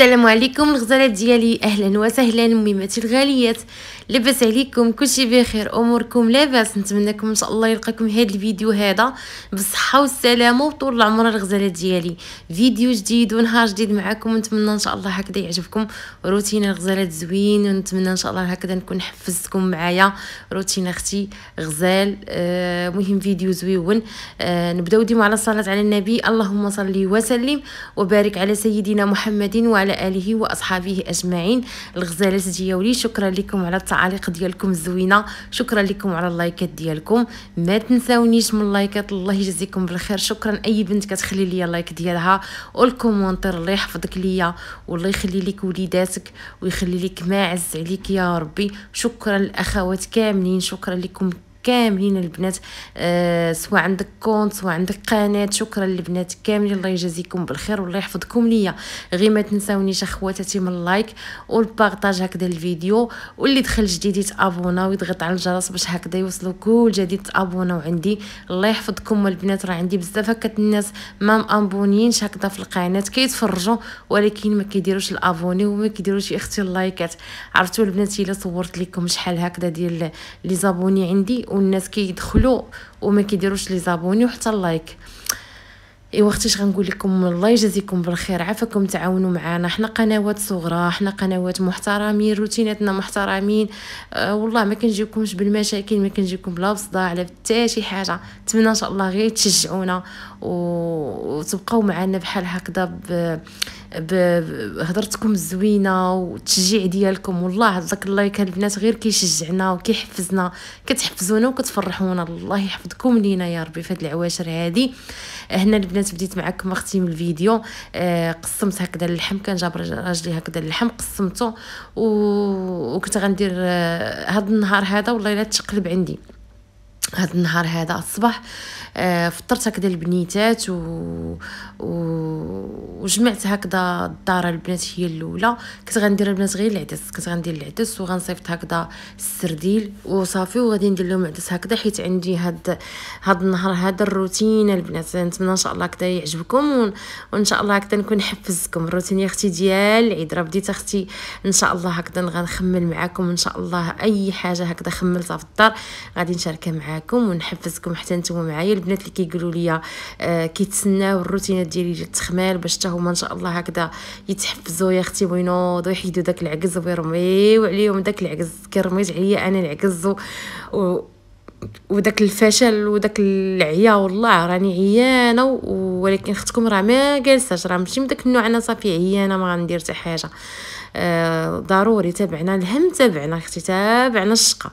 السلام عليكم الغزالات ديالي اهلا وسهلا ميماتي الغاليات لاباس عليكم كلشي بخير اموركم لاباس نتمنىكم ان شاء الله يلقاكم هذا الفيديو هذا بالصحه والسلامه وطول العمر الغزالات ديالي فيديو جديد ونهار جديد معكم ونتمنى ان شاء الله هكذا يعجبكم روتين الغزالات زوين ونتمنى ان شاء الله هكذا نكون حفزتكم معايا روتين اختي غزال آه مهم فيديو زويون آه نبداو ديما على الصلاه على النبي اللهم صل وسلم وبارك على سيدنا محمد وعلى وعلى آله وأصحابه أجمعين الغزالات ديالي شكرا لكم على التعاليق ديالكم الزوينة شكرا لكم على اللايكات ديالكم ما تنساونيش من اللايكات الله يجزيكم بالخير شكرا أي بنت كتخلي لي اللايك ديالها والكومونتير الله يحفظك ليا والله يخلي لك وليداتك ويخلي لك ما عز عليك يا ربي شكرا الأخوات كاملين شكرا لكم كاملين البنات آه، سواء عندك كونت سواء عندك قناه شكرا البنات كاملين الله يجازيكم بالخير والله يحفظكم ليا غير ما تنساونيش اخواتاتي من اللايك والبارطاج هكذا الفيديو واللي دخل جديد يتابونا ويضغط على الجرس باش هكذا يوصلوا كل جديد تابوناو عندي الله يحفظكم البنات راه عندي بزاف هكا الناس ما مابونينش هكذا في القناه كيتفرجوا ولكن ما كيديروش الابوني وما كيديروش اختي اللايكات عرفتوا البنات الا صورت لكم شحال هكذا ديال لي زابوني عندي والناس كيدخلوا وما كيديروش لي زابوني وحتى اللايك ايوا اختي غنقول لكم الله يجازيكم بالخير عافاكم تعاونوا معنا حنا قنوات صغرى حنا قنوات محترمين روتيناتنا محترمين أه والله ما كنجيكمش بالمشاكل ما كنجيكم بلا بصداع لا حتى شي حاجه نتمنى ان شاء الله غير تشجعونا و... وتبقاو معنا بحال هكذا ب... بهضرتكم الزوينه والتشجيع ديالكم والله عزك الله كان البنات غير كيشجعنا وكيحفزنا كتحفزونا وكتفرحونا الله يحفظكم لينا يا ربي في هاد العواشر هادي هنا البنات بديت معكم اختي من الفيديو آه، قسمت هكذا اللحم كان جاب راجلي هكذا اللحم قسمته و... وكنت غندير آه، هاد النهار هذا والله الا تقلب عندي هاد النهار هذا الصباح آه، فطرت هكذا البنيتات و... و... وجمعت هكذا الدار البنات هي الاولى كنت غندير البنات غير العدس كنت غندير العدس وغنصيفط هكذا السرديل وصافي وغادي ندير لهم عدس هكذا حيت عندي هاد هاد النهار هذا الروتين البنات نتمنى ان شاء الله هكذا يعجبكم و... وان شاء الله هكذا نكون حفزكم الروتين يا اختي ديال العيد راه بديت اختي ان شاء الله هكذا غنخمل معاكم ان شاء الله اي حاجه هكذا خملتها في الدار غادي نشاركها معاكم ونحفزكم حتى نتوما معايا البنات اللي كيقولوا لي آه، كيتسناو الروتينات ديالي ديال التخمال باش حتى هما ان شاء الله هكذا يتحفزوا يا اختي وينوضوا يحيدوا داك العجز ويرميو عليهم داك العجز كرميت عليا انا العجز و... وداك الفشل وداك العيا والله راني عيانه ولكن اختكم راه ما جالساش راه ماشي من داك النوع انا صافي عيانه ما غندير حتى حاجه آه ضروري تابعنا الهم تابعنا اختي تابعنا الشقة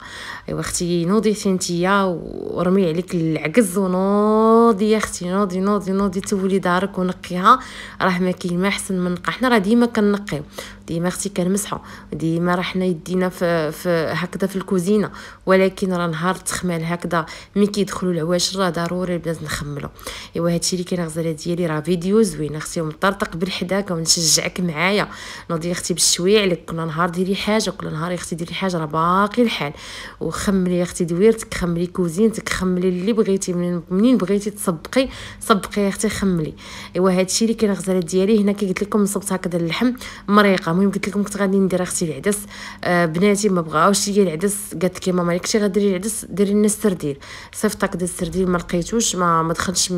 ايوا اختي نوضي انتيا ورمي عليك العكز ونوضي يا اختي نوضي نوضي نوضي تولي دارك ونقيها راه ما كاين ما احسن من نقى حنا راه ديما كنقيو ديما اختي كنمسحو ديما راه حنا يدينا في, في هكذا في الكوزينه ولكن راه نهار التخمال هكذا مي كيدخلوا العواشر راه ضروري البنات نخملو ايوا هادشي اللي كاين غزاله ديالي راه فيديو زوين اختي ومطرطق بالحداكه ونشجعك معايا نوضي اختي بالشويع لك كل نهار ديري حاجه كل نهار يا اختي ديري حاجه راه باقي الحال وخملي اختي دويرتك خملي كوزينتك خملي اللي بغيتي منين بغيتي تصبقي صبقي يا اختي خملي ايوا هادشي اللي كاين غزاله ديالي هنا كي قلت لكم نصبت هكذا اللحم مريقه المهم قلت لكم كنت غادي ندير اختي العدس آه، بناتي ما بغاوش ليا العدس قالت لي ماما ياك شي غديري العدس ديري لنا السرديل صيفط دا السرديل ما لقيتوش ما ما دخلش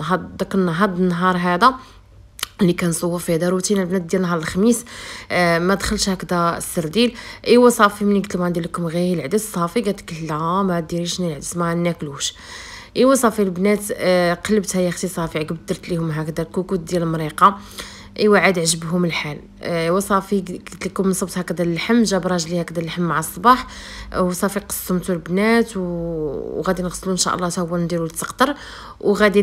هاد داك النهار النهار هذا اللي كنصور فيه دا روتين البنات ديال نهار الخميس آه ما دخلش هكذا السرديل ايوا صافي ملي قلت لهم غندير لكم غير العدس صافي قالت لك لا ما ديريش العدس ما ناكلوش ايوا صافي البنات آه قلبتها يا اختي صافي عقب درت ليهم هكذا الكوكوت ديال المريقه ايوا عاد عجبهم الحال ايوا آه، صافي قلت لكم نصبت هكذا اللحم جاب راجلي هكذا اللحم مع الصباح آه، وصافي قسمته البنات وغادي نغسلو ان شاء الله حتى هو نديرو التقطر وغادي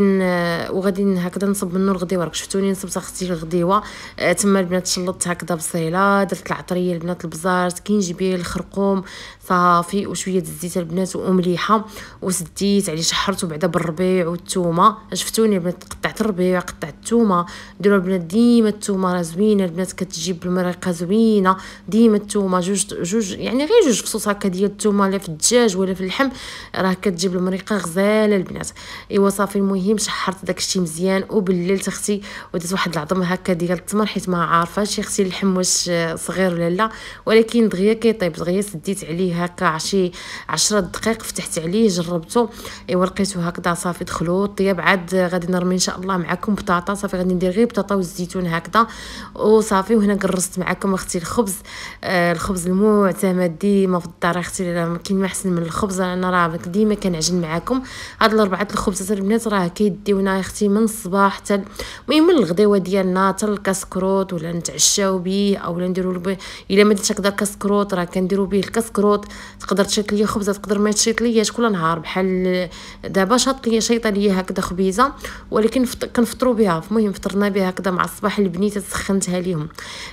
وغادي هكذا نصب منه الغديوه راك شفتوني نصبت اختي الغديوه آه، تما البنات شلطت هكذا بصيله درت العطريه البنات البزار سكينجبيل الخرقوم صافي وشويه الزيت البنات ومليحه وسديت عليه يعني شحرت بعدا بالربيع والثومه شفتوني البنات قطعت الربيع قطعت الثومه ديروا البنات ديما الثومه راه زوينه البنات كتجيب المريقه زوينه ديما الثومه جوج جوج يعني غير جوج فصوص هكا ديال الثومه لا في الدجاج ولا في اللحم راه كتجيب المريقه غزاله البنات ايوا صافي المهم شحرت داكشي مزيان وبللت اختي وديت واحد العظم هكا ديال التمر حيت ما عارفاش اختي اللحم واش صغير ولا لا ولكن دغيا كيطيب دغيا سديت عليه هكا عشي عشرة دقائق فتحت عليه جربته ايوا لقيته هكذا صافي دخلو طيب عاد غادي نرمي ان شاء الله معكم بطاطا صافي غادي ندير غير بطاطا والزيتون هكذا وصافي وهنا قرصت معكم اختي الخبز آه الخبز المعتمد ديما في الدار اختي كاين ما احسن من الخبز انا راه ديما كنعجن معكم هاد الاربعه الخبزات البنات راه كيديونا اختي من الصباح حتى المهم الغديوه ديالنا حتى الكسكروت ولا نتعشاو به اولا نديروا الا ما درتش هكذا الكسكروت راه كنديروا به الكسكروت تقدر تشيط ليا خبزه تقدر ما تشيط لياش كل نهار بحال دابا شاط ليا شيطه ليا هكذا خبيزه ولكن كنفطروا بها المهم فطرنا بها هكذا مع الصباح البنيته سخنتها ليهم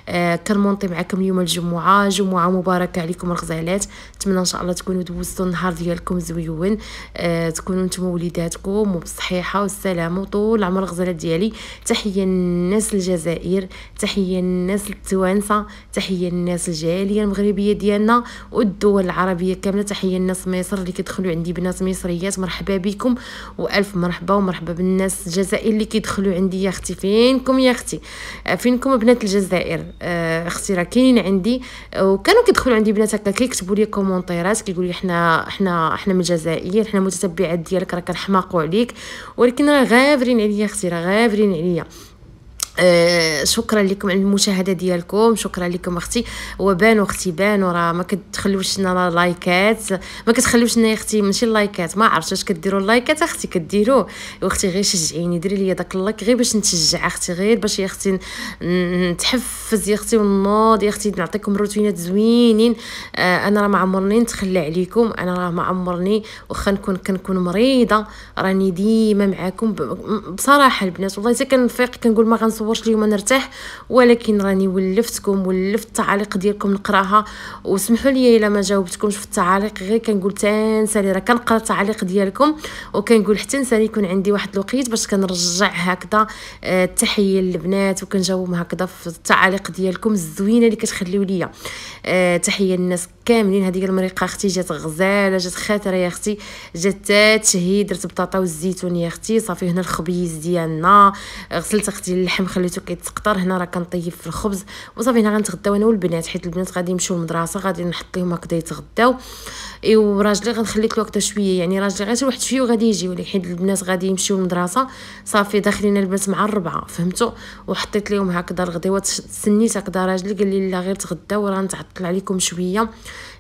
آه كنمونطي معكم اليوم الجمعه جمعه مباركه عليكم الغزالات نتمنى ان شاء الله تكونوا دوزتوا النهار ديالكم زويون آه تكونوا نتوما وليداتكم وبالصحيحه والسلامه وطول عمر الغزالات ديالي تحيه الناس الجزائر تحيه الناس التوانسه تحيه الناس الجاليه المغربيه ديالنا والدول العربيه كامله تحيه الناس مصر اللي كيدخلوا عندي بنات مصريات مرحبا بكم والف مرحبا ومرحبا بالناس الجزائر اللي كيدخلوا عندي يا اختي فينكم يا اختي آه، فينكم بنات الجزائر آه، اختي راه كاينين عندي آه، وكانوا كيدخلوا عندي بنات هكا كيكتبوا لي كومونتيرات كيقولوا لي حنا حنا حنا من الجزائر حنا متتبعات ديالك راه كنحماقوا عليك ولكن راه غابرين عليا اختي راه غابرين عليا آه، شكرا لكم على المشاهده ديالكم شكرا لكم اختي وبانوا اختي بانوا راه ما كتخليوش لنا لايكات ما كتخليوش لنا اختي ماشي اللايكات ما عرفتش اش كديروا اللايكات اختي كديروا واختي غير شجعيني ديري لي داك اللايك غير باش نتشجع اختي غير باش يا اختي نتحفز يا اختي ونوض يا اختي نعطيكم روتينات زوينين آه، انا راه ما عمرني نتخلى عليكم انا راه ما عمرني واخا نكون كنكون مريضه راني ديما معاكم بصراحه البنات والله حتى كنفيق كنقول ما غنصور صورت اليوم نرتاح ولكن راني ولفتكم ولفت التعاليق ديالكم نقراها وسمحوا لي الا ما جاوبتكمش في التعاليق غير كنقول تنسالي راه كنقرا التعاليق ديالكم وكنقول حتى نسالي يكون عندي واحد الوقيت باش كنرجع هكذا آه، التحيه للبنات وكنجاوبهم هكذا في التعاليق ديالكم الزوينه اللي كتخليو ليا آه، تحيه للناس كاملين هذيك المريقه اختي جات غزاله جات خاتره يا اختي جات تشهي درت بطاطا والزيتون يا اختي صافي هنا الخبيز ديالنا غسلت اختي اللحم خليته كيتقطر هنا راه كنطيب في الخبز وصافي هنا غنتغداو انا والبنات حيت البنات غادي يمشيو للمدرسه غادي نحط لهم هكدا يتغداو ايوا راجلي غنخليك الوقت شويه يعني راجلي غير واحد شويه وغادي يجي ولي حيت البنات غادي يمشيو للمدرسه صافي داخلين البنات مع الربعه فهمتوا وحطيت لهم هكذا الغديوه سنيت هكذا راجلي قال لي لا غير تغداو راه نتعطل عليكم شويه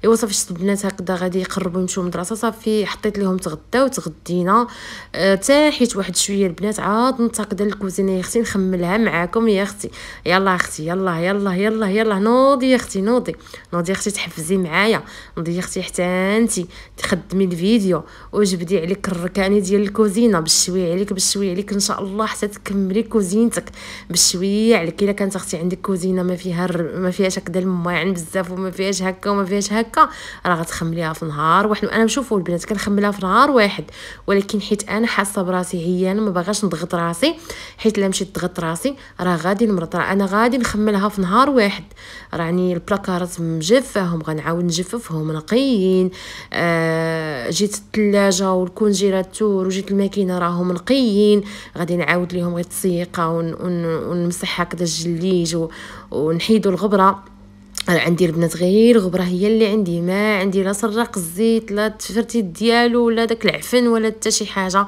ايوا صافي شفت البنات هكذا غادي يقربوا يمشيو المدرسه صافي حطيت لهم تغداو تغدينا حتى آه، حيت واحد شويه البنات عاد نتاقد الكوزينه يا اختي نخملها معاكم يا اختي يلا اختي يلا يلا يلا يلا نوضي يا اختي نوضي نوضي يا اختي تحفزي معايا نوضي يا اختي حتى انتي تخدمي الفيديو وجبدي عليك الركاني ديال الكوزينه بالشويه عليك بالشويه عليك ان شاء الله حتى تكملي كوزينتك بالشويه عليك الا كانت اختي عندك كوزينه ما فيها ما فيهاش هكذا المواعن يعني بزاف وما فيهاش هكا وما فيهاش هكا هكا راه غتخمليها ليها في نهار واحد انا نشوفوا البنات كنخملها في نهار واحد ولكن حيت انا حاسه براسي هي انا ما باغاش نضغط راسي حيت الا مشيت ضغط راسي راه غادي نمرض راه انا غادي نخملها في نهار واحد راني البلاكارات مجفاهم غنعاود نجففهم نقيين آه جيت الثلاجه والكونجيلاتور وجيت الماكينه راهم نقيين غادي نعاود ليهم غير التسيقه ونمسح هكذا الجليج ونحيدو الغبره انا عندي البنات غير غبره هي اللي عندي ما عندي لا سراق الزيت لا التفرتيت ديالو ولا داك العفن ولا حتى شي حاجه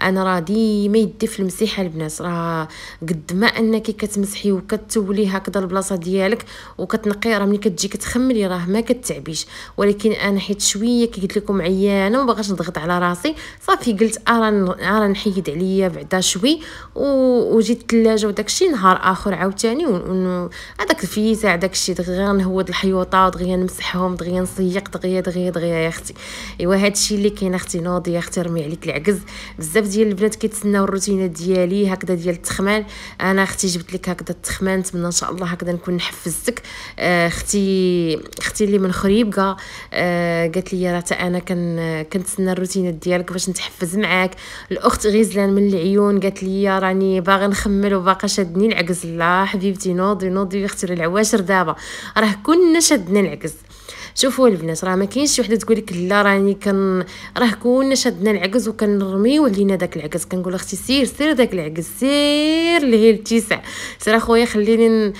انا راه ديما يدي في المسيحه البنات راه قد ما انك كتمسحي وكتولي هكذا البلاصه ديالك وكتنقي راه ملي كتجي كتخملي راه ما كتعبيش ولكن انا حيت شويه كي قلت لكم عيانه وما بغاش نضغط على راسي صافي قلت ارا نحيد عليا بعدا شوي وجيت الثلاجه وداكشي نهار اخر عاوتاني هذاك الفيسع داكشي دغيا نهود الحيوطه دغيا نمسحهم دغيا نسيق دغيا دغيا دغيا يا اختي ايوا هادشي اللي كاين اختي نوضي يا اختي رمي عليك العكز بزاف ديال البنات كيتسناو الروتينات ديالي هكذا ديال التخمان انا اختي جبت لك هكذا التخمان نتمنى ان شاء الله هكذا نكون نحفزتك آه، اختي اختي اللي من خريبكه أه قالت لي راه انا كن كنتسنى الروتينات ديالك باش نتحفز معاك الاخت غزلان من العيون قالت لي راني باغي نخمل وباقا شادني العكز لا حبيبتي نوضي نوضي اختي العواشر دابا راه كلنا شادنا العكس شوفوا البنات راه ما كاينش وحده تقول لك لا راني كن راه كنا شدنا العكز وكنرميو علينا داك العكز كنقول اختي سير سير داك العكز سير لهي التسع سير اخويا خليني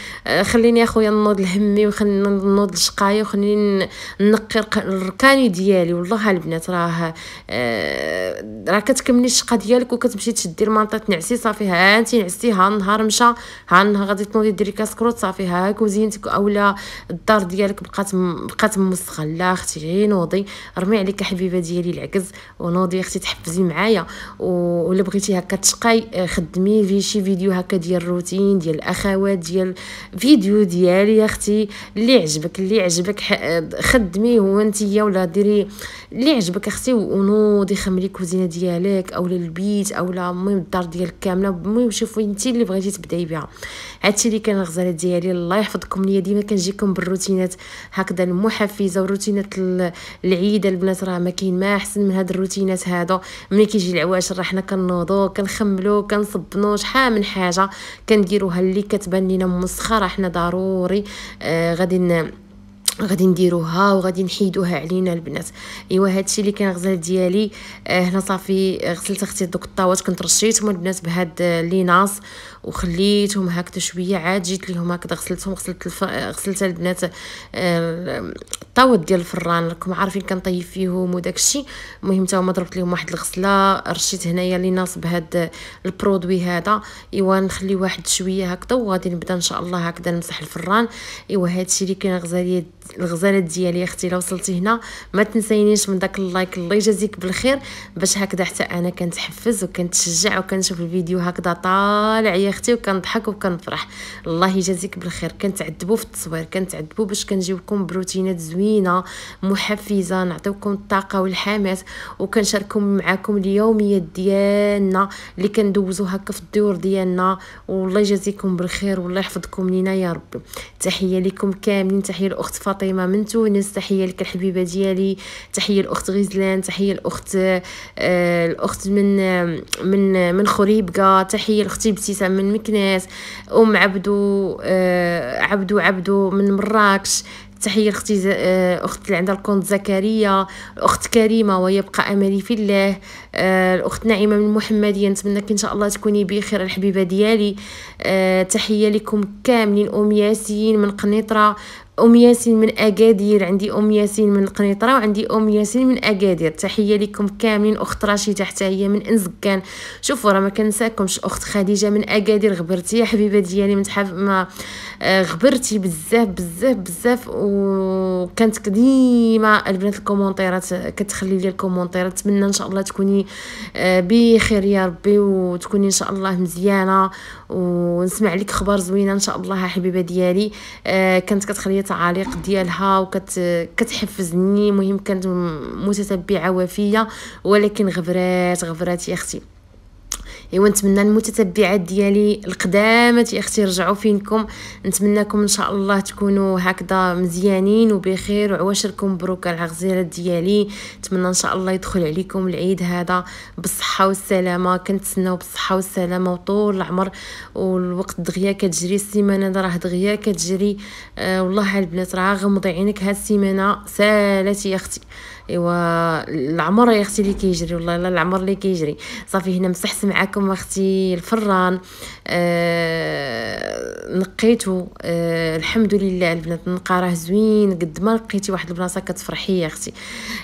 خليني اخويا نوض لهمي وخلينا نوض لشقايا وخليني نقي الركاني ديالي والله البنات راه آه، راه كتكملي الشقه ديالك وكتمشي تشدي المنطه تنعسي صافي ها انت نعستي ها النهار مشى ها النهار غادي تنوضي ديري كاسكروت صافي هاك وزينتك اولا الدار ديالك بقات بقات مسخه لا اختي غير نوضي رمي عليك حبيبه ديالي العكز ونوضي اختي تحفزي معايا ولا بغيتي هكا تشقاي آه، خدمي في شي فيديو هكا ديال الروتين ديال الاخوات ديال فيديو ديالي اختي اللي عجبك اللي عجبك آه، خدميه هو انتيا ولا ديري اللي عجبك اختي ونوض خملي لك الكوزينه ديالك اولا البيت اولا المهم الدار ديالك كامله المهم شوفوا انت اللي بغيتي تبداي بها هادشي اللي كان الغزاله ديالي الله يحفظكم ليا ديما كنجيكم بالروتينات هكذا المحفزه وروتينات العيده البنات راه ما كاين ما احسن من هاد الروتينات هادو ملي كيجي العواشر راه حنا كنوضو كنخملو كنصبنو شحال من حاجه كنديروها اللي كتبان لينا مسخره حنا ضروري آه غادي غادي نديروها وغادي نحيدوها علينا البنات ايوا هادشي اللي كان غزال ديالي آه، هنا صافي غسلت اختي دوك الطاوات كنت رشيتهم البنات بهاد آه، ليناس وخليتهم هكذا شويه عاد جيت ليهم هكذا غسلتهم غسلت الف... غسلت البنات الطاوه آه، ديال الفران راكم عارفين كنطيب فيهم وداك الشيء المهم حتى ضربت ليهم واحد الغسله رشيت هنايا اللي ناصب هاد البرودوي هذا ايوا نخلي واحد شويه هكذا وغادي نبدا ان شاء الله هكذا نمسح الفران ايوا هادشي اللي كاين غزاليه الغزالات ديالي اختي لو وصلتي هنا ما تنسينيش من داك اللايك الله يجازيك بالخير باش هكذا حتى انا كنتحفز وكنتشجع وكنشوف الفيديو هكذا طالع يا اختي وكنضحك وكنفرح الله يجازيك بالخير كنتعذبوا في التصوير كنتعذبوا باش كنجيبكم بروتينات زوينه محفزه نعطيوكم الطاقه والحماس وكنشارككم معكم اليوميات ديالنا اللي كندوزو هكا في الدور ديالنا والله يجازيكم بالخير والله يحفظكم لينا يا ربي تحيه لكم كاملين تحيه الاخت فاطمه من تونس تحيه لك الحبيبه ديالي تحيه الاخت غزلان تحيه الاخت آه الاخت من آه، من آه، من خريبكه تحيه لاختي ابتسام من من مكناس ام عبدو آه عبدو عبدو من مراكش تحيه لاختي آه، اخت اللي عندها الكونت زكريا اخت كريمه ويبقى املي في الله آه، الاخت نعيمه من المحمديه نتمنىك ان شاء الله تكوني بخير الحبيبه ديالي آه، تحيه لكم كاملين ام ياسين من قنيطره ام ياسين من اكادير عندي ام ياسين من القنيطره وعندي ام ياسين من اكادير تحيه لكم كاملين اخت رشيده حتى هي من انزكان شوفوا راه ما كنساكمش اخت خديجه من اكادير غبرتي يا حبيبه ديالي من تحف ما آه، غبرتي بزاف بزاف بزاف وكانت ديما البنات الكومونتيرات كتخلي لي الكومونتيرات نتمنى ان شاء الله تكوني آه، بخير يا ربي وتكوني ان شاء الله مزيانه ونسمع لك اخبار زوينه ان شاء الله حبيبه ديالي آه كانت كتخلي تعاليق ديالها وكتحفزني وكت مهم كانت متتبعه وفيه ولكن غبرات غبرات يا اختي ايوا نتمنى المتتبعات ديالي القدامات اختي رجعوا فينكم نتمناكم ان شاء الله تكونوا هكذا مزيانين وبخير وعواشركم مبروكه على الغزيرات ديالي نتمنى ان شاء الله يدخل عليكم العيد هذا بالصحه والسلامه كنتسناو بالصحه والسلامه وطول العمر والوقت دغيا كتجري السيمانه راه دغيا كتجري آه والله البنات راه غمضي عينك هاد السيمانه سالات يا اختي ايوا العمر يا اختي اللي كيجري والله لا العمر اللي كيجري صافي هنا مسحت معكم اختي الفران آه نقيته آه الحمد لله البنات راه زوين قد ما لقيتي واحد البلاصه كتفرحي يا اختي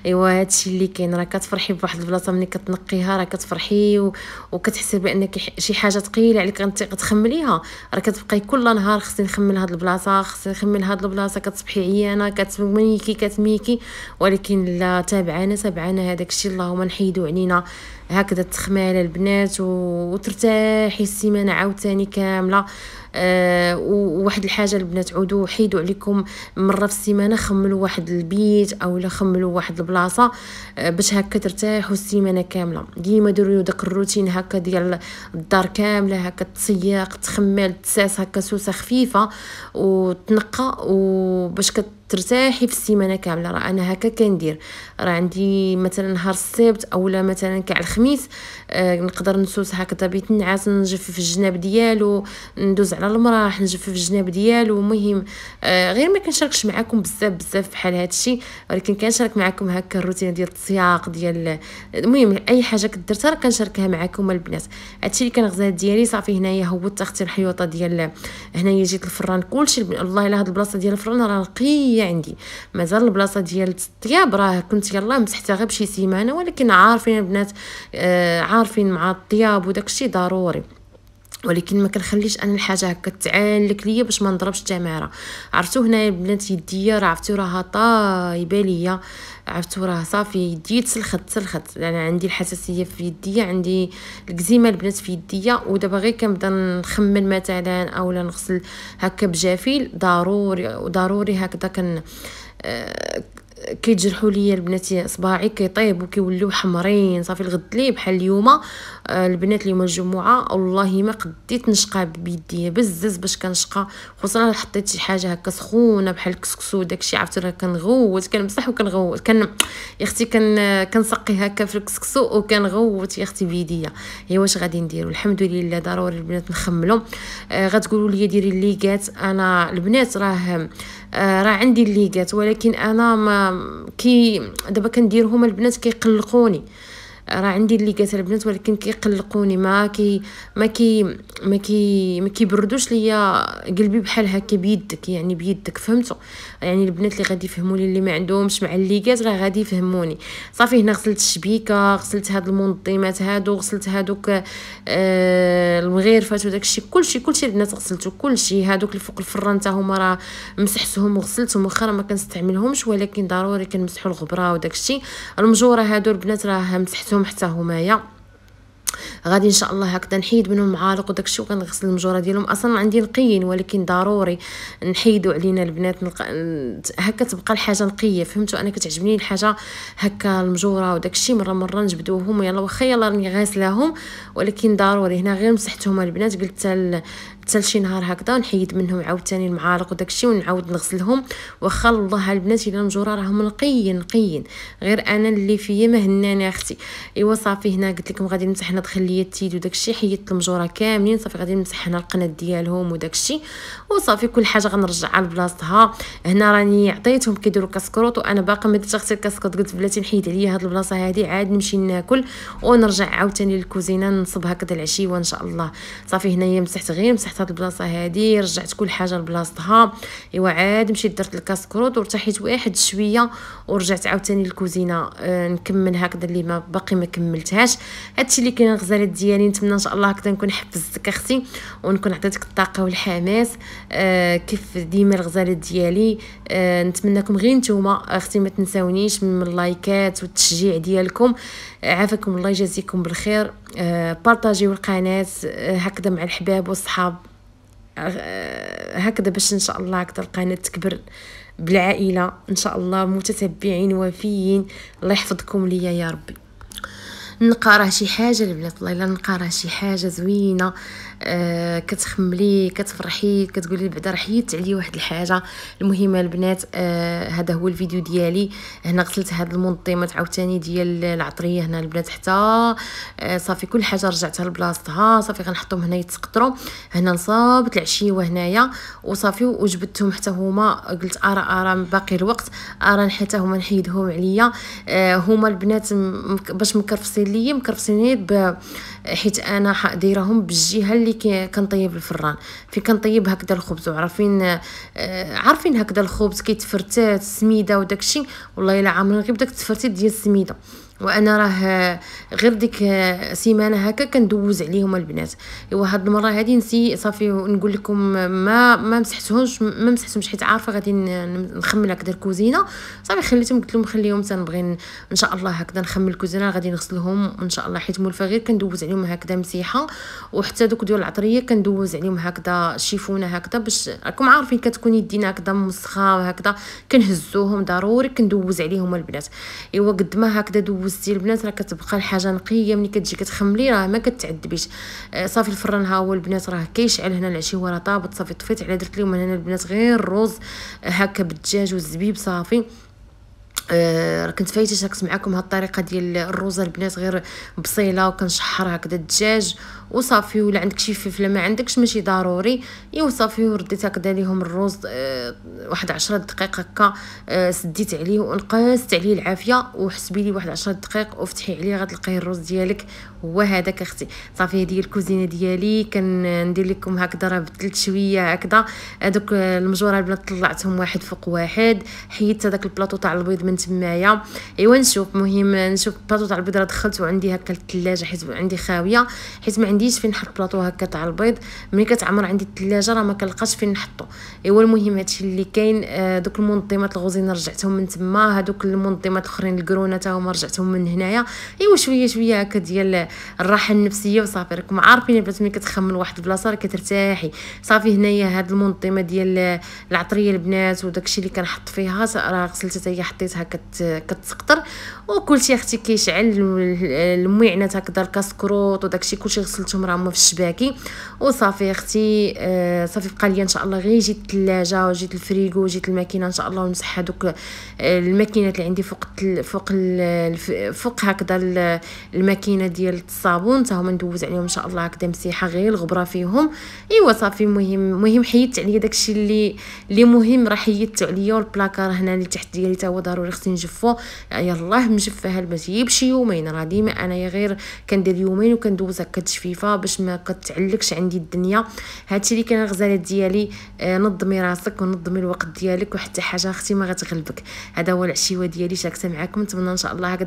ايوا هادشي اللي كاين راه كتفرحي بواحد البلاصه ملي كتنقيها راه كتفرحي وكتحسي بانك شي حاجه ثقيله عليك كتخمليها راه كتبقاي كل نهار خصني نخمل هاد البلاصه خصني نخمل هاد البلاصه كتصبحي عيانه كتميكي كتميكي ولكن لا هي تابعانا تابعانا هذاك الشيء اللهم نحيدو علينا هكذا التخماله البنات وترتاحي السيمانه عاوتاني كامله أه وواحد الحاجه البنات عودوا حيدوا عليكم مره في السيمانه خملوا واحد البيت او لا خملوا واحد البلاصه أه باش هكا ترتاحوا السيمانه كامله ديما ديروا داك الروتين هكا ديال الدار كامله هكا تسيق تخمال تساس هكا سوسه خفيفه وتنقى وباش كت ترتاحي في السيمانه كامله راه انا هكا كندير راه عندي مثلا نهار السبت اولا مثلا كاع الخميس آه، نقدر نسوس هكذا بيت النعاس نجفف الجناب ديالو ندوز على المراح نجفف الجناب ديالو المهم آه، غير ما كنشاركش معاكم بزاف بزاف بحال هادشي ولكن كنشارك معاكم هكا الروتين ديال السياق ديال المهم اي حاجه كدرتها راه كنشاركها معاكم البنات هادشي اللي كنغزا ديالي صافي هنايا هوت تختي الحيوطه ديال هنايا جيت الفران كلشي الله الا هاد البلاصه ديال الفران راه نقيه عندي مازال البلاصه ديال الطياب راه كنت يلا مسحتها غير بشي سيمانه ولكن عارفين البنات آه عارفين مع الطياب وداكشي ضروري ولكن ما كنخليش انا الحاجه هكا تعلق ليا باش ما نضربش التماره عرفتو هنايا البنات يديا راه عرفتو راه طايبه ليا عرفتو راه صافي يدي تسلخت تسلخت انا يعني عندي الحساسيه في يديا عندي الكزيمه البنات في يديا ودابا غير كنبدا نخمن مثلا اولا نغسل هكا بجافيل ضروري ضروري هكذا كن آه كيتجرحوا ليا البنات صباعي كيطيبوا كيوليو حمرين صافي الغد لي بحال اليوم البنات اليوم الجمعه والله ما قديت نشقى بيديا بزز باش كنشقى خصوصا الا حطيت شي حاجه هكا سخونه بحال الكسكسو داكشي عرفتي راه كنغوت كنمسح وكنغوت كان يا اختي كان كنسقي هكا في الكسكسو وكنغوت يا اختي بيديا هي واش غادي نديرو الحمد لله ضروري البنات نخملو آه غتقولوا لي ديري الليغات انا البنات راه آه راه عندي الليغات ولكن انا ما كي دابا كنديرهم البنات كيقلقوني راه عندي اللي قالت البنات ولكن كيقلقوني ما كي ما كي ما كي ما كيبردوش ليا قلبي بحال هكا بيدك يعني بيدك فهمتوا يعني البنات اللي غادي يفهموني اللي ما عندهمش مع قالت راه غادي يفهموني صافي هنا غسلت الشبيكه غسلت هاد المنظمات هادو غسلت هادوك آه المغيرفات وداكشي كلشي كلشي البنات غسلتو كلشي هادوك اللي فوق الفران حتى هما راه مسحتهم وغسلتهم واخا ما كنستعملهمش ولكن ضروري كنمسحوا الغبره وداكشي المجوره هادو البنات راه مسحتهم نغسلهم حتى همايا غادي ان شاء الله هكذا نحيد منهم المعالق وداك الشيء وكنغسل المجوره ديالهم اصلا عندي نقيين ولكن ضروري نحيدوا علينا البنات نلقى هكا تبقى الحاجه نقيه فهمتوا انا كتعجبني الحاجه هكا المجوره وداك الشيء مره مره نجبدوهم يلا واخا يلا راني غاسلاهم ولكن ضروري هنا غير مسحتهم البنات قلت حتى لشي نهار هكذا نحيد منهم عاوتاني المعالق وداكشي ونعاود نغسلهم واخا الله البنات الا مجوره راهم نقيين نقيين غير انا اللي فيا ما هناني اختي ايوا صافي هنا قلت لكم غادي نمسح هنا دخل ليا التيد وداكشي حيدت المجوره كاملين صافي غادي نمسح هنا القناه ديالهم وداكشي وصافي كل حاجه غنرجعها لبلاصتها هنا راني عطيتهم كيديروا كاسكروت وانا باقا ما درتش غسيل كاسكروت قلت بلاتي نحيد عليا هاد البلاصه هادي عاد نمشي ناكل ونرجع عاوتاني للكوزينه نصب هكذا العشيه ان شاء الله صافي هنايا مسحت غير مسحت هاد البلاصه هادي رجعت كل حاجه لبلاصتها ايوا عاد مشيت درت الكاسكروت وارتحيت واحد شويه ورجعت عاوتاني للكوزينه أه نكمل هكذا اللي ما باقي ما كملتهاش هادشي اللي كاين الغزالات ديالي نتمنى ان شاء الله هكذا نكون حفزتك اختي ونكون عطيتك الطاقه والحماس أه كيف ديما الغزالات ديالي أه نتمنىكم غير نتوما اختي ما تنساونيش من اللايكات والتشجيع ديالكم عافاكم الله يجازيكم بالخير أه بارطاجيو القناه آه، هكذا مع الحباب والصحاب آه، هكذا باش ان شاء الله هكذا القناه تكبر بالعائله ان شاء الله متتبعين وفيين الله يحفظكم ليا يا ربي نقرا شي حاجه البنات والله الا نقرا شي حاجه زوينه آه، كتخملي كتفرحي كتقولي بعدا راه حيدت عليا واحد الحاجه المهمه البنات آه، هذا هو الفيديو ديالي هنا غسلت هاد المنظمات عاوتاني ديال العطريه هنا البنات حتى آه، صافي كل حاجه رجعتها لبلاصتها صافي غنحطهم هنا يتسقطرو هنا نصابت العشيوه هنايا وصافي وجبدتهم حتى هما قلت ارا ارا باقي الوقت ارا حتى هما نحيدهم عليا هما البنات باش مكرفصين ليا مكرفصيني حيت انا دايرهم بالجهه اللي اللي كنطيب الفران فين كنطيب هكذا الخبز وعارفين آه، عارفين هكذا الخبز كيتفرتات سميده وداكشي والله الا عامرين غير بداك التفرتيت ديال السميده وانا راه غير ديك سيمانه هكا كندوز عليهم البنات ايوا هاد المره هادي نسي صافي نقول لكم ما ما مسحتهمش ما مسحتهمش حيت عارفه غادي نخمل هكذا الكوزينه صافي خليتهم قلت لهم خليهم تنبغي ان شاء الله هكذا نخمل الكوزينه غادي نغسلهم ان شاء الله حيت مولفه غير كندوز عليهم هكذا مسيحه وحتى دوك ديال العطريه كندوز عليهم هكذا شيفونه هكذا باش راكم عارفين كتكون يدينا هكذا مسخه وهكذا كنهزوهم ضروري كندوز عليهم البنات ايوا قد ما هكذا دوز الخبز ديال البنات راه كتبقى الحاجه نقيه ملي كتجي كتخملي راه ما كتعذبيش آه، صافي الفران ها هو البنات راه كيشعل هنا العشي وراه طابط صافي طفيت على درت لهم هنا البنات غير الرز آه، هكا بالدجاج والزبيب صافي آه، راه كنت فايته شاركت معكم هاد الطريقه ديال الرز البنات غير بصيله وكنشحر هكذا الدجاج وصافي ولا عندك شي فلفله ما عندكش ماشي ضروري ايوا صافي ورديت هكدا ليهم الرز اه واحد عشرة دقائق هكا اه سديت عليه ونقصت عليه العافيه وحسبي لي واحد عشرة دقائق وفتحي عليه غتلقاي الرز ديالك هو هذاك اختي صافي هذه هي الكوزينه ديالي كندير لكم هكذا راه بدلت شويه هكذا هذوك المجوره البنات طلعتهم واحد فوق واحد حيدت هذاك البلاطو تاع البيض من تمايا ايوا نشوف مهم نشوف البلاطو تاع البيض راه دخلته عندي هكا الثلاجه حيت عندي خاويه حيت ما عندي عنديش فين نحط بلاطو هكا تاع البيض ملي كتعمر عندي الثلاجه راه ما كنلقاش فين نحطو ايوا المهم هادشي اللي كاين آه، دوك المنظمات الغوزين رجعتهم من تما هادوك المنظمات الاخرين الكرونه تا هما رجعتهم من هنايا ايوا شويه شويه هكا ديال الراحه النفسيه وصافي راكم عارفين بلات ملي كتخمم لواحد البلاصه راه كترتاحي صافي هنايا هاد المنظمه ديال العطريه البنات وداكشي اللي كنحط فيها راه غسلتها حتى هي حطيتها كتسقطر وكلشي اختي كيشعل المويعنات هكذا الكسكروط وداكشي كلشي غسلتهم راه هما في الشباكي وصافي اختي آه صافي بقى ليا ان شاء الله غير جيت الثلاجه وجيت الفريغو وجيت الماكينه ان شاء الله ونمسح هذوك آه، الماكينات اللي عندي فوق تل فوق ال فوق هكذا الماكينه ديال الصابون حتى هما ندوز عليهم ان شاء الله هكذا مسيحه غير الغبره فيهم ايوا صافي المهم المهم حيدت عليا داكشي اللي اللي مهم راه حيدته عليا والبلاكار هنا اللي تحت ديالي تا هو ضروري خصني نجفو يلاه مجففه باش يمشي يومين راه ديما انايا غير كندير يومين هكا كتجفيفه باش ما كتعلقش عندي الدنيا هادشي اللي كان الغزاله ديالي آه، نظمي راسك ونظمي الوقت ديالك وحتى حاجه اختي ما غتغلبك هذا هو العشيوه ديالي شاركتها معكم نتمنى ان شاء الله